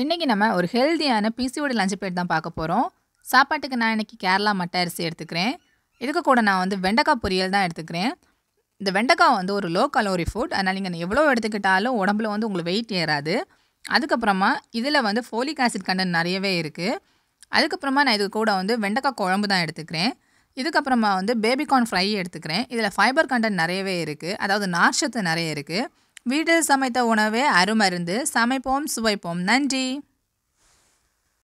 இன்றைக்கி நம்ம ஒரு ஹெல்த்தியான பிசிஓடி லஞ்ச் பிளேட் தான் பார்க்க போகிறோம் சாப்பாட்டுக்கு நான் இன்றைக்கி கேரளா மட்டை அரிசி எடுத்துக்கிறேன் இதுக்கு கூட நான் வந்து வெண்டைக்காய் பொரியல் தான் எடுத்துக்கிறேன் இந்த வெண்டைக்காய் வந்து ஒரு லோ கலோரி ஃபுட் அதனால் நீங்கள் எவ்வளோ எடுத்துக்கிட்டாலும் உடம்புல வந்து உங்களுக்கு வெயிட் ஏறாது அதுக்கப்புறமா இதில் வந்து ஃபோலிக் ஆசிட் கண்டன் நிறையவே இருக்குது அதுக்கப்புறமா நான் இது கூட வந்து வெண்டைக்காய் குழம்பு தான் எடுத்துக்கிறேன் இதுக்கப்புறமா வந்து பேபிகார்ன் ஃப்ரை எடுத்துக்கிறேன் இதில் ஃபைபர் கண்டன் நிறையவே இருக்குது அதாவது நார்ச்சத்து நிறைய இருக்குது வீட்டில் சமைத்த உணவே அருமருந்து சமைப்போம் சுவைப்போம் நன்றி